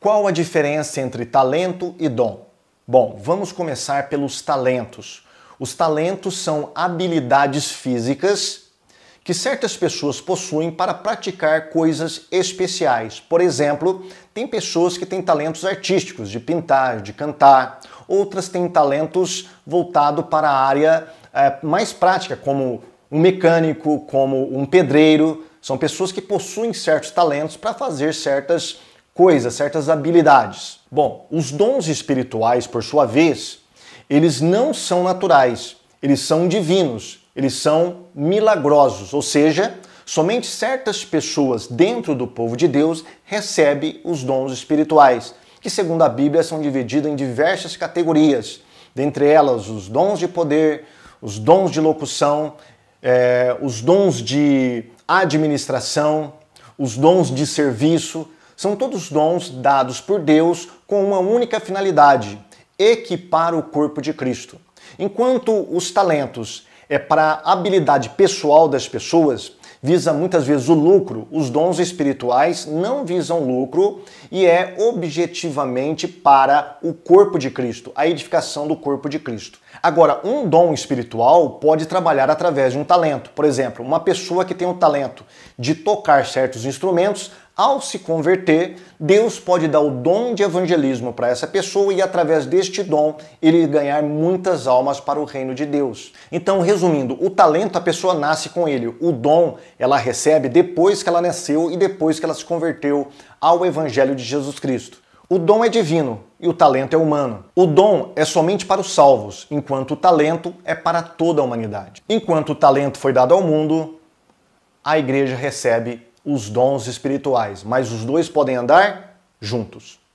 Qual a diferença entre talento e dom? Bom, vamos começar pelos talentos. Os talentos são habilidades físicas que certas pessoas possuem para praticar coisas especiais. Por exemplo, tem pessoas que têm talentos artísticos, de pintar, de cantar. Outras têm talentos voltados para a área é, mais prática, como um mecânico, como um pedreiro, são pessoas que possuem certos talentos para fazer certas coisas, certas habilidades. Bom, os dons espirituais, por sua vez, eles não são naturais, eles são divinos, eles são milagrosos, ou seja, somente certas pessoas dentro do povo de Deus recebem os dons espirituais, que segundo a Bíblia são divididos em diversas categorias, dentre elas os dons de poder, os dons de locução é, os dons de administração, os dons de serviço, são todos dons dados por Deus com uma única finalidade: equipar o corpo de Cristo. Enquanto os talentos é para a habilidade pessoal das pessoas, visa muitas vezes o lucro. Os dons espirituais não visam lucro e é objetivamente para o corpo de Cristo, a edificação do corpo de Cristo. Agora, um dom espiritual pode trabalhar através de um talento. Por exemplo, uma pessoa que tem o talento de tocar certos instrumentos ao se converter, Deus pode dar o dom de evangelismo para essa pessoa e, através deste dom, ele ganhar muitas almas para o reino de Deus. Então, resumindo, o talento a pessoa nasce com ele, o dom ela recebe depois que ela nasceu e depois que ela se converteu ao evangelho de Jesus Cristo. O dom é divino e o talento é humano. O dom é somente para os salvos, enquanto o talento é para toda a humanidade. Enquanto o talento foi dado ao mundo, a igreja recebe os dons espirituais, mas os dois podem andar juntos.